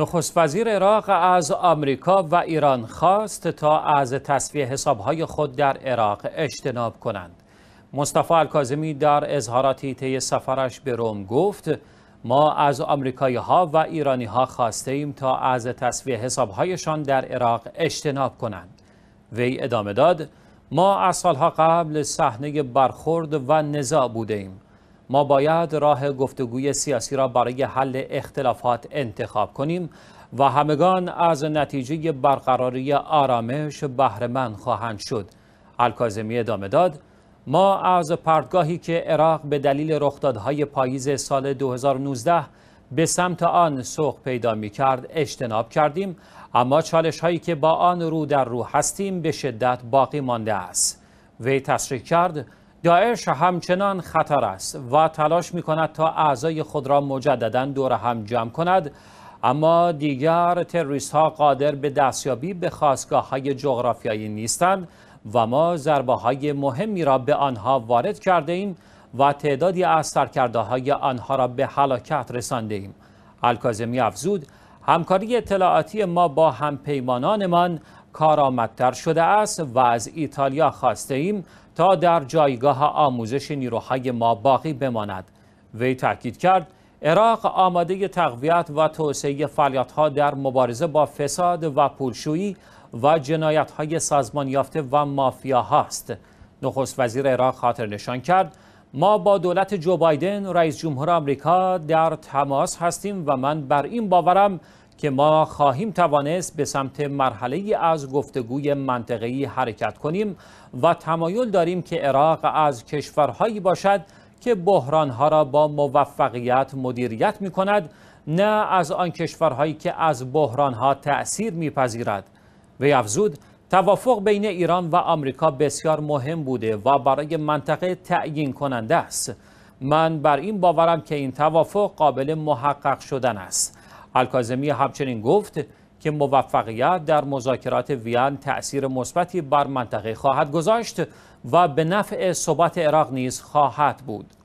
نخست وزیر عراق از آمریکا و ایران خواست تا از تصفیه حسابهای خود در عراق اجتناب کنند. مصطفی الکاظمی در اظهاراتی طی سفرش به روم گفت ما از آمریکایی ها و ایرانی ها خواسته ایم تا از تصفیه حسابهایشان در عراق اجتناب کنند. وی ادامه داد ما از سالها قبل صحنه برخورد و نزاع بوده ما باید راه گفتگوی سیاسی را برای حل اختلافات انتخاب کنیم و همگان از نتیجه برقراری آرامش بهرهمند خواهند شد الکازمی ادامه داد ما از پردگاهی که عراق به دلیل رخدادهای پاییز سال 2019 به سمت آن سوق پیدا می کرد اجتناب کردیم اما چالش هایی که با آن رو در رو هستیم به شدت باقی مانده است وی تصریح کرد داعش همچنان خطر است و تلاش می کند تا اعضای خود را مجددا دور هم جمع کند اما دیگر تروریست ها قادر به دستیابی به خواستگاه های جغرافیایی نیستند و ما ضربه های مهمی را به آنها وارد کرده ایم و تعدادی از سرکرده های آنها را به هلاکت رسانده ایم الکازمی افزود همکاری اطلاعاتی ما با همپیمانانمان کارآمدتر شده است و از ایتالیا خواسته ایم تا در جایگاه آموزش نیروهای ما باقی بماند وی تاکید کرد عراق آماده تقویت و توسعه فعالیت‌ها در مبارزه با فساد و پولشویی و جنایت‌های سازمان یافته و مافیا هاست. نخست وزیر عراق خاطر نشان کرد ما با دولت جو بایدن رئیس جمهور آمریکا در تماس هستیم و من بر این باورم که ما خواهیم توانست به سمت مرحله از گفتگوی منطقه‌ای حرکت کنیم و تمایل داریم که عراق از کشورهایی باشد که بحرانها را با موفقیت مدیریت می کند نه از آن کشورهایی که از بحرانها تأثیر میپذیرد و افزود توافق بین ایران و آمریکا بسیار مهم بوده و برای منطقه تعیین کننده است من بر این باورم که این توافق قابل محقق شدن است الکازمی همچنین گفت که موفقیت در مذاکرات ویان تأثیر مثبتی بر منطقه خواهد گذاشت و به نفع ثبات عراق نیز خواهد بود